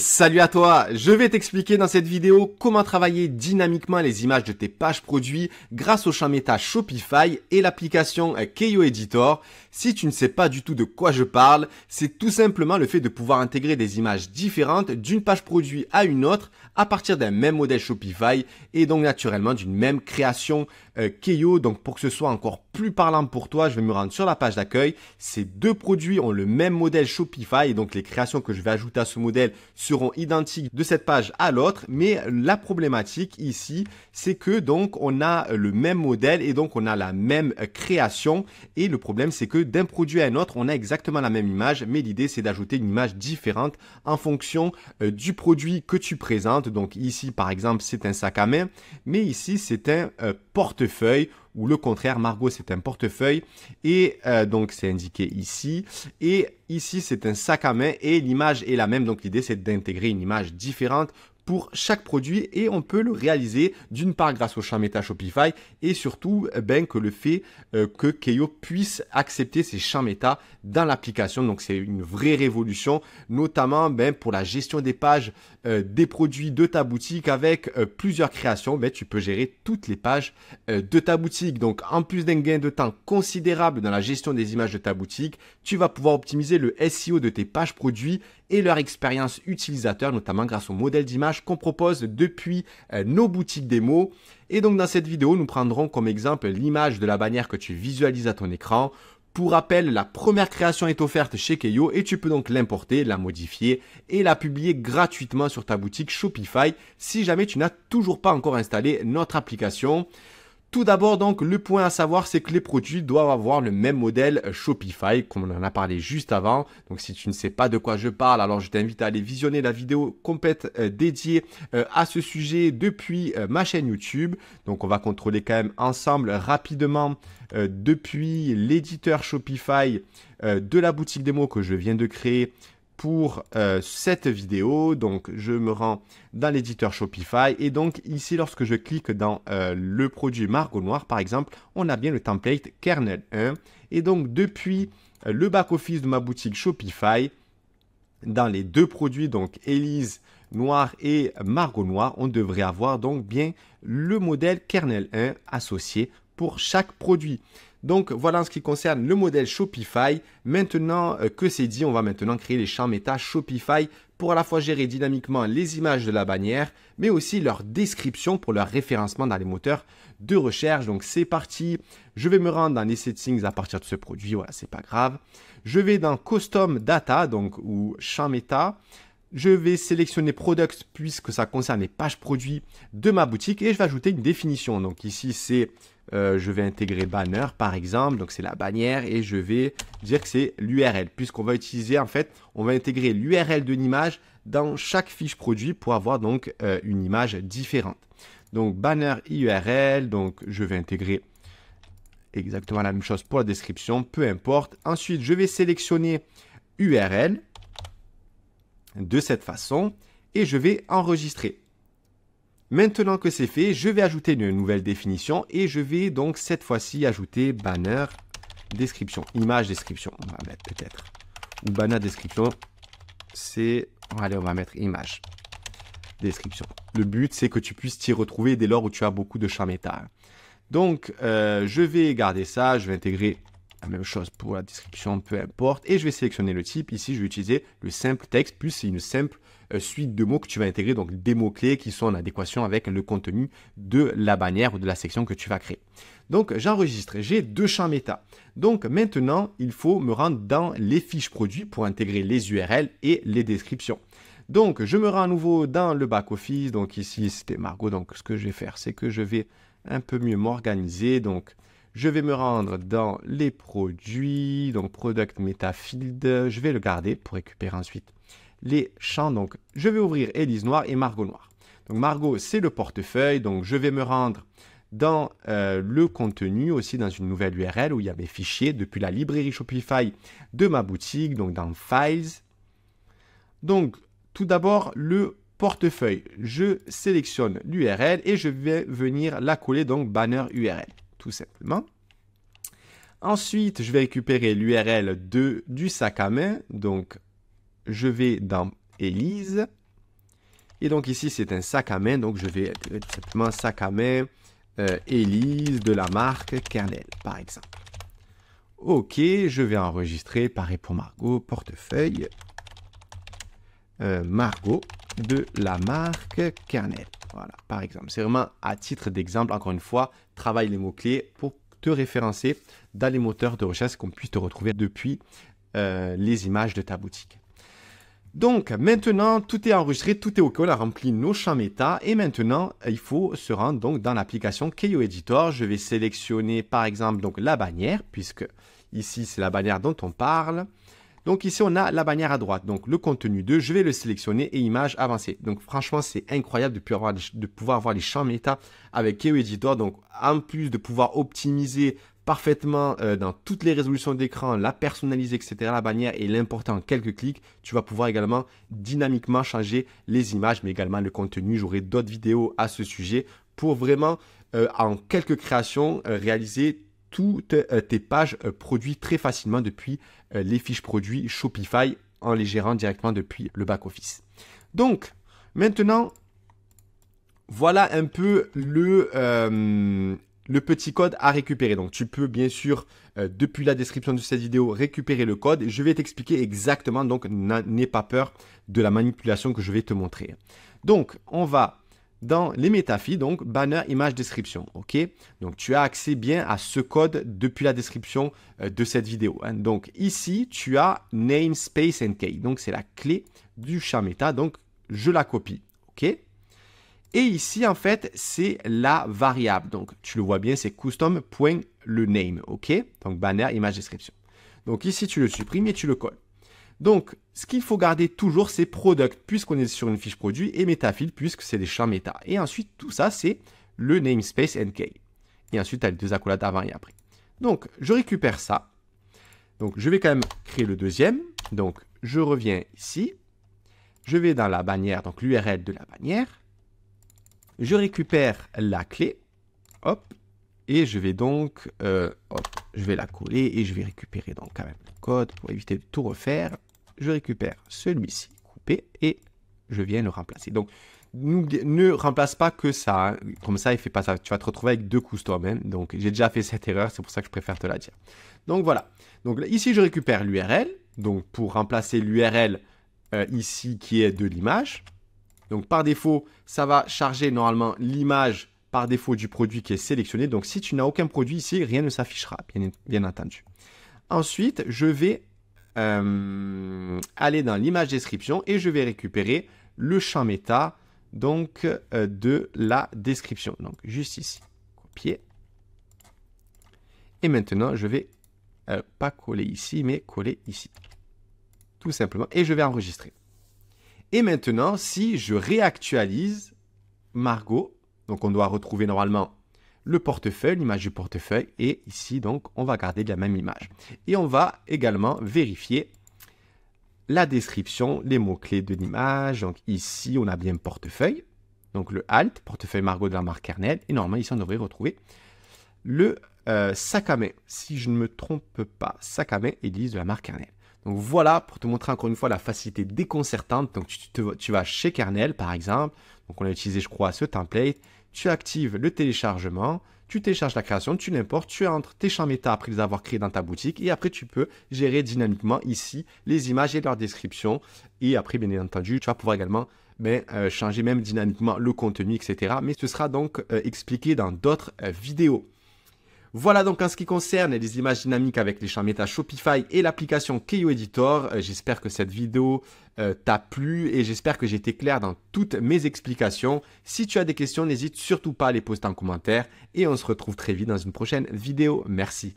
Salut à toi, je vais t'expliquer dans cette vidéo comment travailler dynamiquement les images de tes pages produits grâce au champ méta Shopify et l'application Keio Editor. Si tu ne sais pas du tout de quoi je parle, c'est tout simplement le fait de pouvoir intégrer des images différentes d'une page produit à une autre à partir d'un même modèle Shopify et donc naturellement d'une même création euh, donc pour que ce soit encore plus parlant pour toi, je vais me rendre sur la page d'accueil. Ces deux produits ont le même modèle Shopify et donc les créations que je vais ajouter à ce modèle seront identiques de cette page à l'autre. Mais la problématique ici, c'est que donc on a le même modèle et donc on a la même création. Et le problème, c'est que d'un produit à un autre, on a exactement la même image, mais l'idée, c'est d'ajouter une image différente en fonction euh, du produit que tu présentes. Donc ici, par exemple, c'est un sac à main, mais ici, c'est un porte. Euh, portefeuille ou le contraire, Margot c'est un portefeuille et euh, donc c'est indiqué ici et ici c'est un sac à main et l'image est la même donc l'idée c'est d'intégrer une image différente pour chaque produit et on peut le réaliser d'une part grâce au champ méta Shopify et surtout eh ben, que le fait euh, que Keio puisse accepter ces champs méta dans l'application. Donc c'est une vraie révolution, notamment eh ben, pour la gestion des pages euh, des produits de ta boutique avec euh, plusieurs créations. mais tu peux gérer toutes les pages de ta boutique. Donc en plus d'un gain de temps considérable dans la gestion des images de ta boutique, tu vas pouvoir optimiser le SEO de tes pages produits et leur expérience utilisateur, notamment grâce au modèle d'image qu'on propose depuis euh, nos boutiques démo. Et donc dans cette vidéo, nous prendrons comme exemple l'image de la bannière que tu visualises à ton écran. Pour rappel, la première création est offerte chez Keio et tu peux donc l'importer, la modifier et la publier gratuitement sur ta boutique Shopify si jamais tu n'as toujours pas encore installé notre application. Tout d'abord, donc, le point à savoir, c'est que les produits doivent avoir le même modèle Shopify, comme on en a parlé juste avant. Donc, si tu ne sais pas de quoi je parle, alors je t'invite à aller visionner la vidéo complète euh, dédiée euh, à ce sujet depuis euh, ma chaîne YouTube. Donc, on va contrôler quand même ensemble rapidement depuis l'éditeur Shopify de la boutique démo que je viens de créer pour euh, cette vidéo. Donc, je me rends dans l'éditeur Shopify. Et donc, ici, lorsque je clique dans euh, le produit Margot Noir, par exemple, on a bien le template kernel 1. Et donc, depuis euh, le back-office de ma boutique Shopify, dans les deux produits, donc Elise Noir et Margot Noir, on devrait avoir donc bien le modèle kernel 1 associé pour chaque produit. Donc voilà en ce qui concerne le modèle Shopify. Maintenant euh, que c'est dit, on va maintenant créer les champs méta Shopify pour à la fois gérer dynamiquement les images de la bannière, mais aussi leur description pour leur référencement dans les moteurs de recherche. Donc c'est parti, je vais me rendre dans les settings à partir de ce produit, voilà, c'est pas grave. Je vais dans Custom Data, donc ou champ méta. Je vais sélectionner Products puisque ça concerne les pages produits de ma boutique et je vais ajouter une définition. Donc ici c'est euh, je vais intégrer banner par exemple, donc c'est la bannière et je vais dire que c'est l'URL puisqu'on va utiliser en fait, on va intégrer l'URL d'une image dans chaque fiche produit pour avoir donc euh, une image différente. Donc banner URL, donc je vais intégrer exactement la même chose pour la description, peu importe. Ensuite, je vais sélectionner URL de cette façon et je vais enregistrer. Maintenant que c'est fait, je vais ajouter une nouvelle définition et je vais donc cette fois-ci ajouter banner description, image description, on va mettre peut-être, ou banner description, c'est, allez, on va mettre image description. Le but, c'est que tu puisses t'y retrouver dès lors où tu as beaucoup de champs Donc, euh, je vais garder ça, je vais intégrer la même chose pour la description, peu importe, et je vais sélectionner le type. Ici, je vais utiliser le simple texte, plus c'est une simple euh, suite de mots que tu vas intégrer, donc des mots-clés qui sont en adéquation avec le contenu de la bannière ou de la section que tu vas créer. Donc j'enregistre, j'ai deux champs méta. Donc maintenant, il faut me rendre dans les fiches produits pour intégrer les URL et les descriptions. Donc je me rends à nouveau dans le back-office. Donc ici, c'était Margot. Donc ce que je vais faire, c'est que je vais un peu mieux m'organiser. Donc je vais me rendre dans les produits, donc Product Meta Field. Je vais le garder pour récupérer ensuite les champs. Donc, je vais ouvrir Élise Noire et Margot Noire. Donc, Margot, c'est le portefeuille. Donc, je vais me rendre dans euh, le contenu, aussi dans une nouvelle URL où il y a mes fichiers depuis la librairie Shopify de ma boutique, donc dans Files. Donc, tout d'abord, le portefeuille. Je sélectionne l'URL et je vais venir la coller, donc banner URL, tout simplement. Ensuite, je vais récupérer l'URL du sac à main, donc je vais dans Elise. Et donc ici, c'est un sac à main. Donc je vais simplement sac à main euh, Élise Elise de la marque Kernel, par exemple. OK, je vais enregistrer, pareil pour Margot, portefeuille. Euh, Margot de la marque Kernel. Voilà, par exemple. C'est vraiment à titre d'exemple, encore une fois, travaille les mots-clés pour te référencer dans les moteurs de recherche qu'on puisse te retrouver depuis euh, les images de ta boutique. Donc maintenant, tout est enregistré, tout est OK, on a rempli nos champs méta et maintenant, euh, il faut se rendre donc dans l'application Keio Editor. Je vais sélectionner par exemple donc la bannière puisque ici c'est la bannière dont on parle. Donc ici on a la bannière à droite, donc le contenu 2, je vais le sélectionner et image avancée. Donc franchement c'est incroyable de pouvoir, avoir, les champs méta avec Keio Editor. Donc en plus de pouvoir optimiser parfaitement euh, dans toutes les résolutions d'écran, la personnaliser, etc., la bannière et l'importer en quelques clics. Tu vas pouvoir également dynamiquement changer les images, mais également le contenu. J'aurai d'autres vidéos à ce sujet pour vraiment, euh, en quelques créations, euh, réaliser toutes tes pages produits très facilement depuis les fiches produits Shopify en les gérant directement depuis le back-office. Donc, maintenant, voilà un peu le, le petit code à récupérer. Donc tu peux bien sûr euh, depuis la description de cette vidéo récupérer le code. Je vais t'expliquer exactement, donc n'aie pas peur de la manipulation que je vais te montrer. Donc on va dans les métaphys, donc banner image description. Ok, donc tu as accès bien à ce code depuis la description euh, de cette vidéo. Hein. Donc ici tu as namespace and key, donc c'est la clé du champ méta. Donc je la copie. Ok. Et ici, en fait, c'est la variable. Donc, tu le vois bien, c'est custom.leName. OK Donc, bannière, image, description. Donc, ici, tu le supprimes et tu le colles. Donc, ce qu'il faut garder toujours, c'est product, puisqu'on est sur une fiche produit, et metafield, puisque c'est des champs méta. Et ensuite, tout ça, c'est le namespace NK. Et ensuite, tu as les deux accolades avant et après. Donc, je récupère ça. Donc, je vais quand même créer le deuxième. Donc, je reviens ici. Je vais dans la bannière, donc l'URL de la bannière. Je récupère la clé, hop, et je vais donc, euh, hop, je vais la coller et je vais récupérer donc quand même le code pour éviter de tout refaire. Je récupère celui-ci coupé et je viens le remplacer. Donc, ne remplace pas que ça. Hein. Comme ça, il fait pas ça. Tu vas te retrouver avec deux coups toi-même. Donc, j'ai déjà fait cette erreur. C'est pour ça que je préfère te la dire. Donc, voilà. Donc, ici, je récupère l'URL. Donc, pour remplacer l'URL euh, ici qui est de l'image. Donc par défaut, ça va charger normalement l'image par défaut du produit qui est sélectionné. Donc si tu n'as aucun produit ici, rien ne s'affichera, bien, entendu. Ensuite, je vais euh, aller dans l'image description et je vais récupérer le champ méta donc, euh, de la description. Donc juste ici, copier. Et maintenant, je vais euh, pas coller ici, mais coller ici. Tout simplement. Et je vais enregistrer. Et maintenant, si je réactualise Margot, donc on doit retrouver normalement le portefeuille, l'image du portefeuille, et ici donc on va garder la même image. Et on va également vérifier la description, les mots-clés de l'image. Donc ici on a bien portefeuille, donc le alt, portefeuille Margot de la marque Kernel, et normalement ici on devrait retrouver le euh, sac à main, si je ne me trompe pas, sac à main de la marque Kernel. Donc voilà, pour te montrer encore une fois la facilité déconcertante. Donc tu, te, tu vas chez Kernel par exemple. Donc on a utilisé je crois ce template. Tu actives le téléchargement, tu télécharges la création, tu l'importes, tu entres tes champs méta après les avoir créés dans ta boutique et après tu peux gérer dynamiquement ici les images et leurs descriptions Et après bien entendu tu vas pouvoir également ben, euh, changer même dynamiquement le contenu, etc. Mais ce sera donc euh, expliqué dans d'autres euh, vidéos. Voilà donc en ce qui concerne les images dynamiques avec les champs Meta Shopify et l'application Keio Editor. Euh, j'espère que cette vidéo euh, t'a plu et j'espère que j'ai été clair dans toutes mes explications. Si tu as des questions, n'hésite surtout pas à les poster en commentaire et on se retrouve très vite dans une prochaine vidéo. Merci.